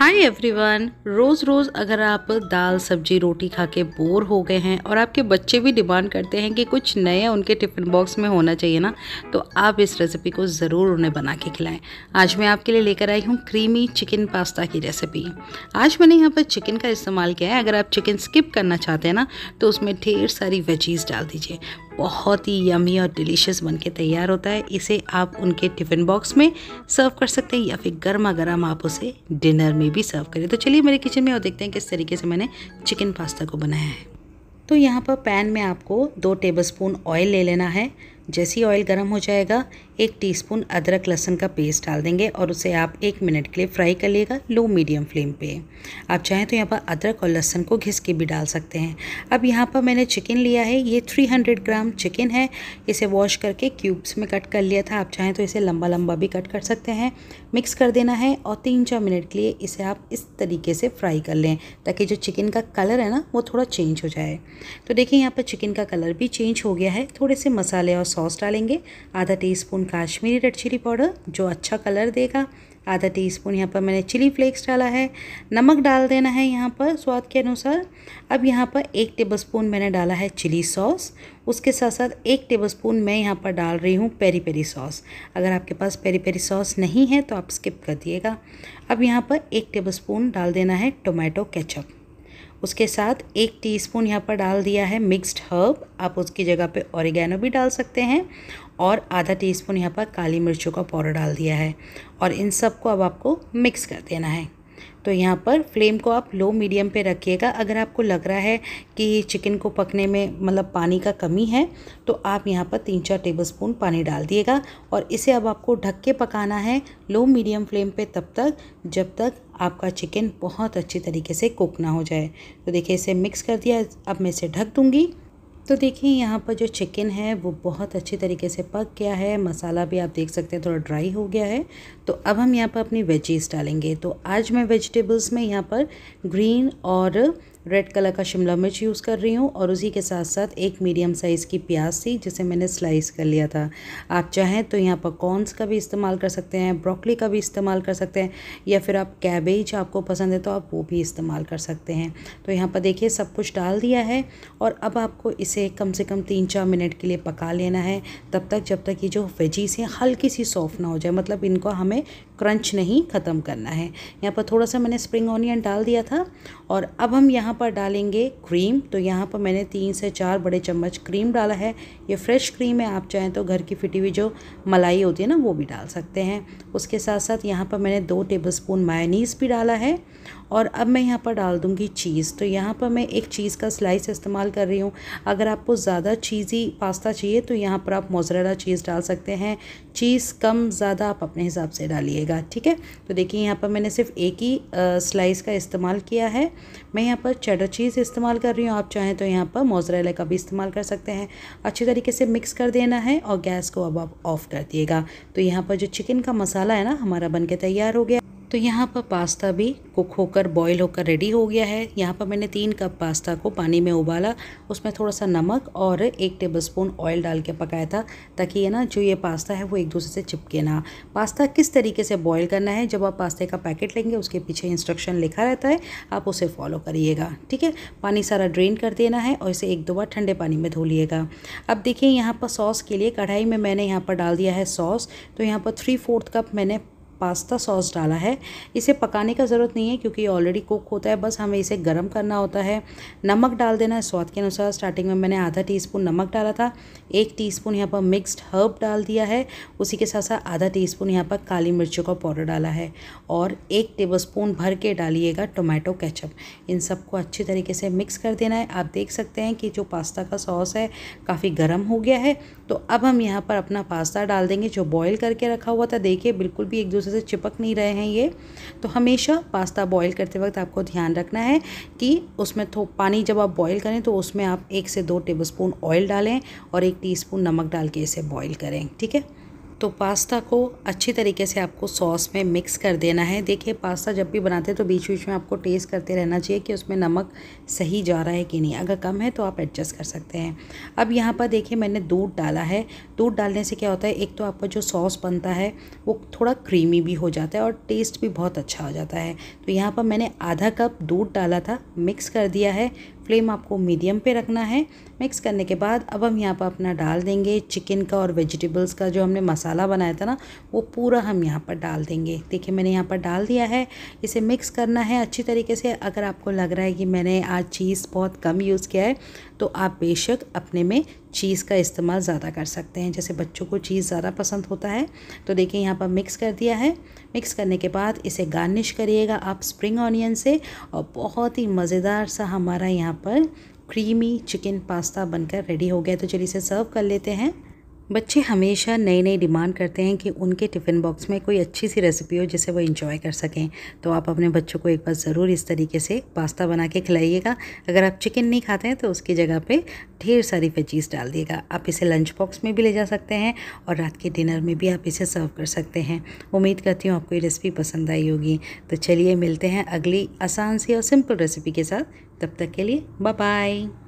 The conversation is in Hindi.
हाय एवरीवन रोज़ रोज़ अगर आप दाल सब्जी रोटी खा के बोर हो गए हैं और आपके बच्चे भी डिमांड करते हैं कि कुछ नए उनके टिफ़िन बॉक्स में होना चाहिए ना तो आप इस रेसिपी को ज़रूर उन्हें बना के खिलाएं आज मैं आपके लिए लेकर आई हूँ क्रीमी चिकन पास्ता की रेसिपी आज मैंने यहाँ पर चिकन का इस्तेमाल किया है अगर आप चिकन स्किप करना चाहते हैं ना तो उसमें ढेर सारी वेजीज़ डाल दीजिए बहुत ही यमी और डिलीशियस बन के तैयार होता है इसे आप उनके टिफ़िन बॉक्स में सर्व कर सकते हैं या फिर गर्मा गर्म आप उसे डिनर में भी सर्व करें तो चलिए मेरे किचन में और देखते हैं किस तरीके से मैंने चिकन पास्ता को बनाया है तो यहाँ पर पैन में आपको दो टेबल ऑयल ले लेना है जैसे ही ऑयल गर्म हो जाएगा एक टीस्पून अदरक लहसन का पेस्ट डाल देंगे और उसे आप एक मिनट के लिए फ्राई कर लिएगा लो मीडियम फ्लेम पे आप चाहें तो यहाँ पर अदरक और लहसन को घिस के भी डाल सकते हैं अब यहाँ पर मैंने चिकन लिया है ये 300 ग्राम चिकन है इसे वॉश करके क्यूब्स में कट कर लिया था आप चाहें तो इसे लंबा लंबा भी कट कर सकते हैं मिक्स कर देना है और तीन चार मिनट के लिए इसे आप इस तरीके से फ्राई कर लें ताकि जो चिकन का कलर है ना वो थोड़ा चेंज हो जाए तो देखिए यहाँ पर चिकन का कलर भी चेंज हो गया है थोड़े से मसाले और सॉस डालेंगे आधा teaspoon Kashmiri red chilli powder जो अच्छा कलर देगा आधा टी स्पून यहाँ पर मैंने चिली फ्लेक्स डाला है नमक डाल देना है यहाँ पर स्वाद के अनुसार अब यहाँ पर एक टेबल स्पून मैंने डाला है चिली सॉस उसके साथ साथ एक टेबल स्पून मैं यहाँ पर डाल रही हूँ पेरी पेरी सॉस अगर आपके पास पेरी पेरी सॉस नहीं है तो आप स्किप कर दिएगा अब यहाँ पर एक टेबल स्पून डाल देना है टोमेटो केचप उसके साथ एक टीस्पून यहाँ पर डाल दिया है मिक्स्ड हर्ब आप उसकी जगह पे ऑरिगेनो भी डाल सकते हैं और आधा टीस्पून यहाँ पर काली मिर्चों का पाउडर डाल दिया है और इन सब को अब आपको मिक्स कर देना है तो यहाँ पर फ्लेम को आप लो मीडियम पे रखिएगा अगर आपको लग रहा है कि चिकन को पकने में मतलब पानी का कमी है तो आप यहाँ पर तीन चार टेबल स्पून पानी डाल दिएगा और इसे अब आपको ढक के पकाना है लो मीडियम फ्लेम पे तब तक जब तक आपका चिकन बहुत अच्छी तरीके से कुक ना हो जाए तो देखिए इसे मिक्स कर दिया अब मैं इसे ढक दूँगी तो देखिए यहाँ पर जो चिकन है वो बहुत अच्छे तरीके से पक गया है मसाला भी आप देख सकते हैं थोड़ा ड्राई हो गया है तो अब हम यहाँ पर अपनी वेजीज़ डालेंगे तो आज मैं वेजिटेबल्स में यहाँ पर ग्रीन और रेड कलर का शिमला मिर्च यूज़ कर रही हूँ और उसी के साथ साथ एक मीडियम साइज़ की प्याज थी जिसे मैंने स्लाइस कर लिया था आप चाहें तो यहाँ पर कॉर्नस का भी इस्तेमाल कर सकते हैं ब्रोकली का भी इस्तेमाल कर सकते हैं या फिर आप कैबेज आपको पसंद है तो आप वो भी इस्तेमाल कर सकते हैं तो यहाँ पर देखिए सब कुछ डाल दिया है और अब आपको इसे कम से कम तीन चार मिनट के लिए पका लेना है तब तक जब तक ये जो वेजीज़ हैं हल्की सी सॉफ्ट ना हो जाए मतलब इनको हमें क्रंच नहीं ख़त्म करना है यहाँ पर थोड़ा सा मैंने स्प्रिंग ऑनियन डाल दिया था और अब हम यहाँ पर डालेंगे क्रीम तो यहाँ पर मैंने तीन से चार बड़े चम्मच क्रीम डाला है ये फ्रेश क्रीम है आप चाहें तो घर की फिटी हुई जो मलाई होती है ना वो भी डाल सकते हैं उसके साथ साथ यहाँ पर मैंने दो टेबल स्पून मायनीस भी डाला है और अब मैं यहाँ पर डाल दूँगी चीज़ तो यहाँ पर मैं एक चीज़ का स्लाइस इस्तेमाल कर रही हूँ अगर आपको ज़्यादा चीज़ी पास्ता चाहिए तो यहाँ पर आप मोजरेला चीज़ डाल सकते हैं चीज़ कम ज़्यादा आप अपने हिसाब से डालिएगा मिलेगा ठीक है तो देखिए यहाँ पर मैंने सिर्फ एक ही स्लाइस का इस्तेमाल किया है मैं यहाँ पर चेडर चीज़ इस्तेमाल कर रही हूँ आप चाहें तो यहाँ पर मोजरेला का भी इस्तेमाल कर सकते हैं अच्छे तरीके से मिक्स कर देना है और गैस को अब आप ऑफ़ कर दिएगा तो यहाँ पर जो चिकन का मसाला है ना हमारा बन तैयार हो गया तो यहाँ पर पास्ता भी कुक होकर बॉईल होकर रेडी हो गया है यहाँ पर मैंने तीन कप पास्ता को पानी में उबाला उसमें थोड़ा सा नमक और एक टेबलस्पून ऑयल डाल के पकाया था ताकि ये ना जो ये पास्ता है वो एक दूसरे से चिपके ना पास्ता किस तरीके से बॉईल करना है जब आप पास्ते का पैकेट लेंगे उसके पीछे इंस्ट्रक्शन लिखा रहता है आप उसे फॉलो करिएगा ठीक है पानी सारा ड्रेन कर देना है और इसे एक दो बार ठंडे पानी में धो लिएगा अब देखिए यहाँ पर सॉस के लिए कढ़ाई में मैंने यहाँ पर डाल दिया है सॉस तो यहाँ पर थ्री फोर्थ कप मैंने पास्ता सॉस डाला है इसे पकाने का ज़रूरत नहीं है क्योंकि ऑलरेडी कुक होता है बस हमें इसे गर्म करना होता है नमक डाल देना है स्वाद के अनुसार स्टार्टिंग में मैंने आधा टीस्पून नमक डाला था एक टीस्पून यहाँ पर मिक्स्ड हर्ब डाल दिया है उसी के साथ साथ आधा टी स्पून यहाँ पर काली मिर्चों का पाउडर डाला है और एक स्पून भर के डालिएगा टोमेटो कैचअप इन सबको अच्छी तरीके से मिक्स कर देना है आप देख सकते हैं कि जो पास्ता का सॉस है काफ़ी गर्म हो गया है तो अब हम यहाँ पर अपना पास्ता डाल देंगे जो बॉयल करके रखा हुआ था देखिए बिल्कुल भी एक दूसरे दूसरे से चिपक नहीं रहे हैं ये तो हमेशा पास्ता बॉईल करते वक्त आपको ध्यान रखना है कि उसमें थो पानी जब आप बॉईल करें तो उसमें आप एक से दो टेबलस्पून ऑयल डालें और एक टीस्पून नमक डाल के इसे बॉईल करें ठीक है तो पास्ता को अच्छी तरीके से आपको सॉस में मिक्स कर देना है देखिए पास्ता जब भी बनाते हैं तो बीच बीच में आपको टेस्ट करते रहना चाहिए कि उसमें नमक सही जा रहा है कि नहीं अगर कम है तो आप एडजस्ट कर सकते हैं अब यहाँ पर देखिए मैंने दूध डाला है दूध डालने से क्या होता है एक तो आपका जो सॉस बनता है वो थोड़ा क्रीमी भी हो जाता है और टेस्ट भी बहुत अच्छा हो जाता है तो यहाँ पर मैंने आधा कप दूध डाला था मिक्स कर दिया है फ्लेम आपको मीडियम पे रखना है मिक्स करने के बाद अब हम यहाँ पर अपना डाल देंगे चिकन का और वेजिटेबल्स का जो हमने मसाला बनाया था ना वो पूरा हम यहाँ पर डाल देंगे देखिए मैंने यहाँ पर डाल दिया है इसे मिक्स करना है अच्छी तरीके से अगर आपको लग रहा है कि मैंने आज चीज़ बहुत कम यूज़ किया है तो आप बेशक अपने में चीज़ का इस्तेमाल ज़्यादा कर सकते हैं जैसे बच्चों को चीज़ ज़्यादा पसंद होता है तो देखिए यहाँ पर मिक्स कर दिया है मिक्स करने के बाद इसे गार्निश करिएगा आप स्प्रिंग ऑनियन से और बहुत ही मज़ेदार सा हमारा यहाँ पर क्रीमी चिकन पास्ता बनकर रेडी हो गया तो चलिए इसे सर्व कर लेते हैं बच्चे हमेशा नई नई डिमांड करते हैं कि उनके टिफ़िन बॉक्स में कोई अच्छी सी रेसिपी हो जिसे वो इंजॉय कर सकें तो आप अपने बच्चों को एक बार ज़रूर इस तरीके से पास्ता बना के खिलाइएगा अगर आप चिकन नहीं खाते हैं तो उसकी जगह पे ढेर सारी वेजीज डाल दिएगा आप इसे लंच बॉक्स में भी ले जा सकते हैं और रात के डिनर में भी आप इसे सर्व कर सकते हैं उम्मीद करती हूँ आपको ये रेसिपी पसंद आई होगी तो चलिए मिलते हैं अगली आसान सी और सिंपल रेसिपी के साथ तब तक के लिए बाय